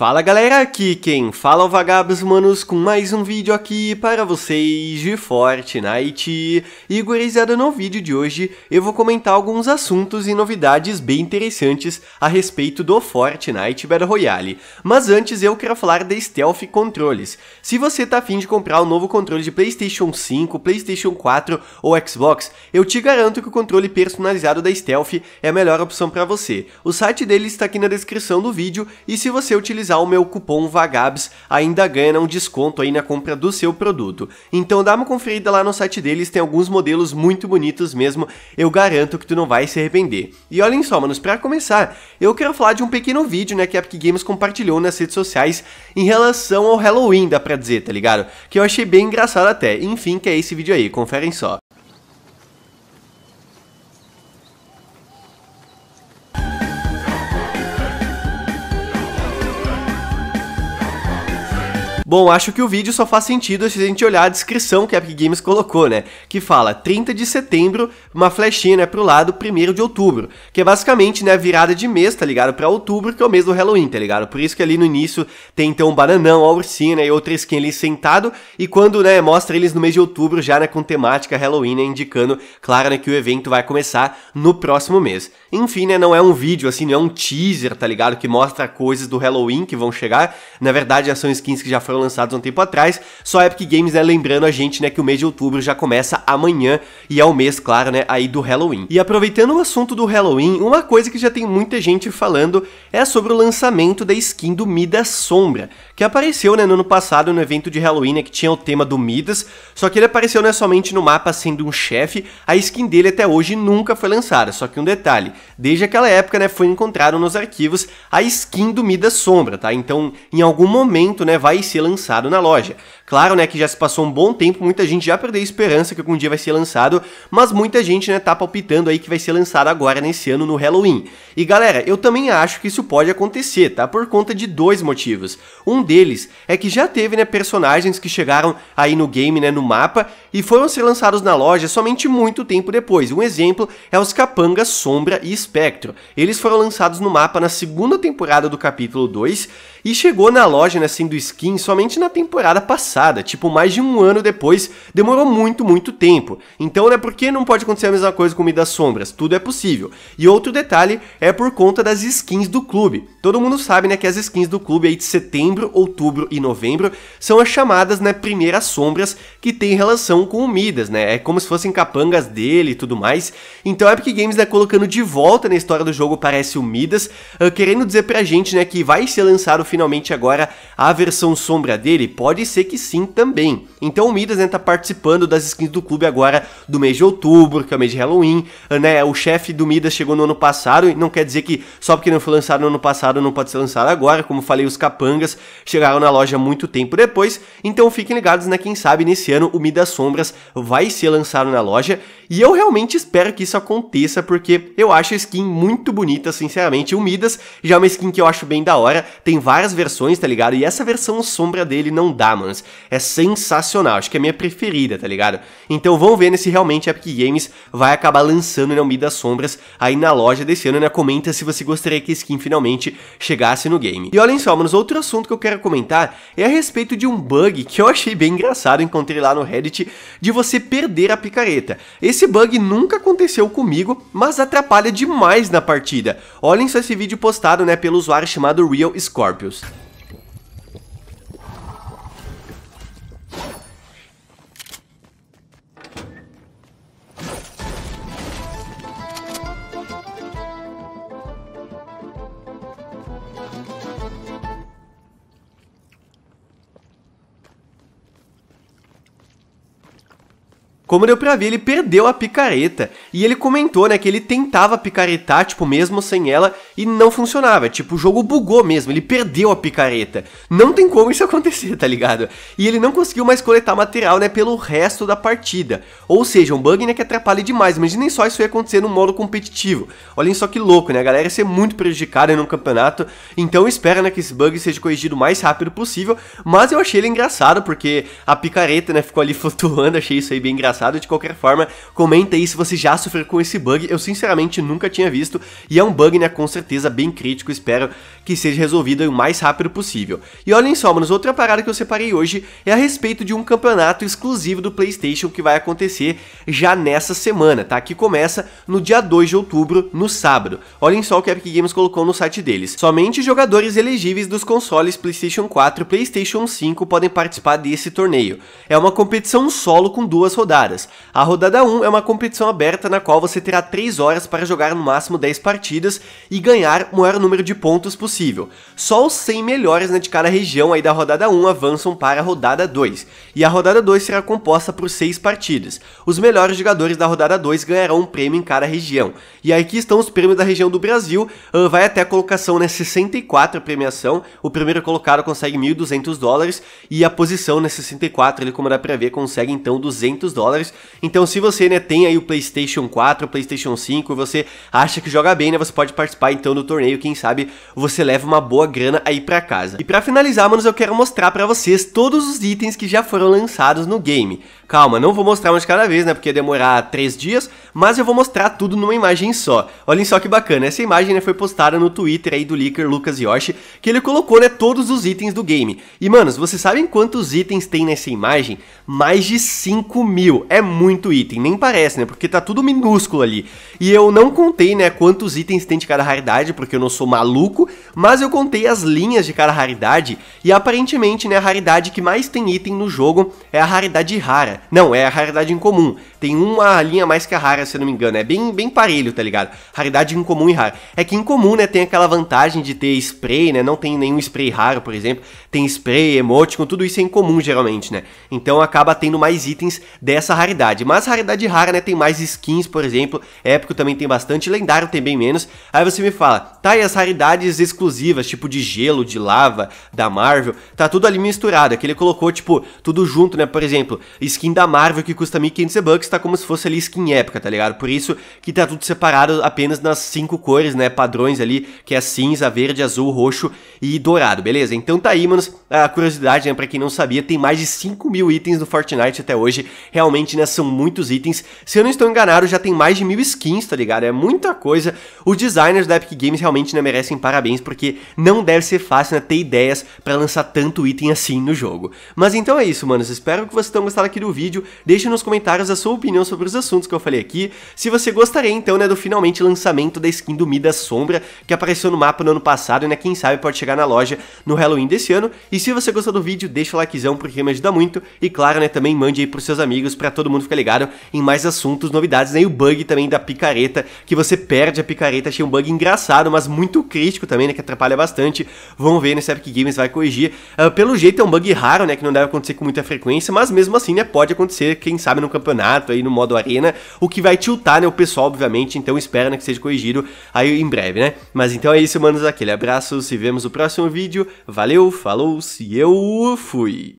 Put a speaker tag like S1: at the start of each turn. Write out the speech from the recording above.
S1: Fala galera, aqui quem fala é o Vagabos manos com mais um vídeo aqui para vocês de Fortnite. E gurizada, no vídeo de hoje eu vou comentar alguns assuntos e novidades bem interessantes a respeito do Fortnite Battle Royale. Mas antes eu quero falar da Stealth Controles. Se você tá afim de comprar o um novo controle de Playstation 5, Playstation 4 ou Xbox, eu te garanto que o controle personalizado da Stealth é a melhor opção para você. O site dele está aqui na descrição do vídeo e se você utilizar utilizar o meu cupom VAGABS, ainda ganha um desconto aí na compra do seu produto. Então dá uma conferida lá no site deles, tem alguns modelos muito bonitos mesmo, eu garanto que tu não vai se arrepender. E olhem só, manos, para começar, eu quero falar de um pequeno vídeo, né, que a Epic Games compartilhou nas redes sociais em relação ao Halloween, dá pra dizer, tá ligado? Que eu achei bem engraçado até. Enfim, que é esse vídeo aí, conferem só. Bom, acho que o vídeo só faz sentido se a gente olhar a descrição que a Epic Games colocou, né? Que fala 30 de setembro, uma flechinha né, pro lado, 1 de outubro. Que é basicamente, né, virada de mês, tá ligado? Pra outubro, que é o mês do Halloween, tá ligado? Por isso que ali no início tem então um bananão, a ursina né, e outra skin ali sentado. E quando, né, mostra eles no mês de outubro, já né, com temática Halloween, né, indicando, claro, né, que o evento vai começar no próximo mês. Enfim, né, não é um vídeo, assim, não é um teaser, tá ligado? Que mostra coisas do Halloween que vão chegar. Na verdade, já são skins que já foram lançados um tempo atrás. Só Epic Games, né, lembrando a gente, né, que o mês de outubro já começa amanhã e é o mês, claro, né, aí do Halloween. E aproveitando o assunto do Halloween, uma coisa que já tem muita gente falando é sobre o lançamento da skin do Midas Sombra, que apareceu, né, no ano passado no evento de Halloween, né, que tinha o tema do Midas, só que ele apareceu, né, somente no mapa sendo um chefe. A skin dele até hoje nunca foi lançada, só que um detalhe, desde aquela época, né, foi encontrado nos arquivos a skin do Midas Sombra, tá? Então, em algum momento, né, vai ser lançado lançado na loja. Claro, né, que já se passou um bom tempo, muita gente já perdeu a esperança que algum dia vai ser lançado, mas muita gente, né, tá palpitando aí que vai ser lançado agora nesse ano no Halloween. E galera, eu também acho que isso pode acontecer, tá? Por conta de dois motivos. Um deles é que já teve, né, personagens que chegaram aí no game, né, no mapa e foram ser lançados na loja somente muito tempo depois. Um exemplo é os capangas Sombra e Espectro. Eles foram lançados no mapa na segunda temporada do capítulo 2 e chegou na loja, né, sendo skin somente na temporada passada passada, tipo mais de um ano depois, demorou muito, muito tempo. Então né, é porque não pode acontecer a mesma coisa com o Sombras, tudo é possível. E outro detalhe é por conta das skins do clube. Todo mundo sabe, né, que as skins do clube aí de setembro, outubro e novembro são as chamadas, né, primeiras sombras que tem relação com o Midas, né? É como se fossem capangas dele e tudo mais. Então a Epic Games, né, colocando de volta na história do jogo parece o Midas, uh, querendo dizer pra gente, né, que vai ser lançado finalmente agora a versão sombra dele. Pode ser que Sim também. Então o Midas né, tá participando das skins do clube agora do mês de outubro, que é o mês de Halloween, né? O chefe do Midas chegou no ano passado, e não quer dizer que só porque não foi lançado no ano passado não pode ser lançado agora, como falei, os capangas chegaram na loja muito tempo depois, então fiquem ligados, né? Quem sabe nesse ano o Midas Sombras vai ser lançado na loja, e eu realmente espero que isso aconteça, porque eu acho a skin muito bonita, sinceramente. O Midas já é uma skin que eu acho bem da hora, tem várias versões, tá ligado? E essa versão sombra dele não dá, mano é sensacional. Acho que é a minha preferida, tá ligado? Então vamos ver né, se realmente a Epic Games vai acabar lançando né, o Mi das Sombras aí na loja desse ano, né? Comenta se você gostaria que a skin finalmente chegasse no game. E olhem só, mano, outro assunto que eu quero comentar é a respeito de um bug que eu achei bem engraçado, encontrei lá no Reddit, de você perder a picareta. Esse bug nunca aconteceu comigo, mas atrapalha demais na partida. Olhem só esse vídeo postado né, pelo usuário chamado Real Scorpius. Como deu pra ver, ele perdeu a picareta. E ele comentou, né, que ele tentava picaretar, tipo, mesmo sem ela, e não funcionava. Tipo, o jogo bugou mesmo, ele perdeu a picareta. Não tem como isso acontecer, tá ligado? E ele não conseguiu mais coletar material, né, pelo resto da partida. Ou seja, um bug, né, que atrapalha demais. Imaginem só isso ia acontecer no modo competitivo. Olhem só que louco, né, a galera ia ser muito prejudicada num campeonato. Então espera, né, que esse bug seja corrigido o mais rápido possível. Mas eu achei ele engraçado, porque a picareta, né, ficou ali flutuando, achei isso aí bem engraçado de qualquer forma, comenta aí se você já sofreu com esse bug. Eu sinceramente nunca tinha visto e é um bug, né, com certeza bem crítico. Espero que seja resolvido o mais rápido possível. E olhem só, manos, outra parada que eu separei hoje é a respeito de um campeonato exclusivo do PlayStation que vai acontecer já nessa semana, tá? Que começa no dia 2 de outubro, no sábado. Olhem só o que a Epic Games colocou no site deles. Somente jogadores elegíveis dos consoles PlayStation 4 e PlayStation 5 podem participar desse torneio. É uma competição solo com duas rodadas rodadas. A rodada 1 é uma competição aberta na qual você terá 3 horas para jogar no máximo 10 partidas e ganhar o maior número de pontos possível. Só os 100 melhores né, de cada região aí da rodada 1 avançam para a rodada 2. E a rodada 2 será composta por 6 partidas. Os melhores jogadores da rodada 2 ganharão um prêmio em cada região. E aqui estão os prêmios da região do Brasil, ah, vai até a colocação né, 64 a premiação, o primeiro colocado consegue 1.200 dólares e a posição né, 64, ele, como dá para ver, consegue então 200 dólares então, se você né, tem aí o PlayStation 4, o PlayStation 5, você acha que joga bem, né? Você pode participar então do torneio, quem sabe você leva uma boa grana aí para casa. E para finalizar, manos, eu quero mostrar para vocês todos os itens que já foram lançados no game. Calma, não vou mostrar um de cada vez, né? Porque ia demorar 3 dias, mas eu vou mostrar tudo numa imagem só. Olhem só que bacana, essa imagem né, foi postada no Twitter aí do leaker Lucas Yoshi, que ele colocou né, todos os itens do game. E manos, vocês sabem quantos itens tem nessa imagem? Mais de 5 mil, é muito item, nem parece né, porque tá tudo minúsculo ali. E eu não contei né, quantos itens tem de cada raridade, porque eu não sou maluco, mas eu contei as linhas de cada raridade, e aparentemente né, a raridade que mais tem item no jogo é a raridade rara. Não, é a raridade incomum, tem uma linha mais que a rara rara, se eu não me engano. É bem, bem parelho, tá ligado? Raridade incomum e rara. É que incomum, né, tem aquela vantagem de ter spray, né? Não tem nenhum spray raro, por exemplo. Tem spray, emoticon, tudo isso é incomum geralmente, né? Então acaba tendo mais itens dessa raridade. Mas raridade rara, né, tem mais skins, por exemplo. Épico também tem bastante, lendário tem bem menos. Aí você me fala, tá, e as raridades exclusivas, tipo de gelo, de lava, da Marvel, tá tudo ali misturado. É que ele colocou, tipo, tudo junto, né? Por exemplo, skin da Marvel que custa 1.500 bucks, tá como se fosse ali skin épica, tá Tá ligado? Por isso que tá tudo separado apenas nas cinco cores, né, padrões ali, que é cinza, verde, azul, roxo e dourado, beleza? Então tá aí, manos, a curiosidade, né, pra quem não sabia, tem mais de 5 mil itens no Fortnite até hoje, realmente, né, são muitos itens. Se eu não estou enganado, já tem mais de mil skins, tá ligado? É muita coisa. Os designers da Epic Games realmente, né, merecem parabéns, porque não deve ser fácil, né, ter ideias para lançar tanto item assim no jogo. Mas então é isso, manos, espero que vocês tenham gostado aqui do vídeo, deixe nos comentários a sua opinião sobre os assuntos que eu falei aqui, aqui, se você gostaria então, né, do finalmente lançamento da skin do Midas Sombra, que apareceu no mapa no ano passado e, né, quem sabe pode chegar na loja no Halloween desse ano. E se você gostou do vídeo, deixa o likezão porque me ajuda muito. E claro, né, também mande aí pros seus amigos para todo mundo ficar ligado em mais assuntos, novidades, né, e o bug também da picareta, que você perde a picareta, achei um bug engraçado, mas muito crítico também, né, que atrapalha bastante. Vamos ver, né, se a Epic Games vai corrigir. Uh, pelo jeito é um bug raro, né, que não deve acontecer com muita frequência, mas mesmo assim, né, pode acontecer, quem sabe no campeonato aí, no modo arena, o que vai vai tiltar, né, o pessoal, obviamente, então espera né, que seja corrigido aí em breve, né? Mas então é isso, manos, aquele abraço, se vemos no próximo vídeo, valeu, falou, se eu fui!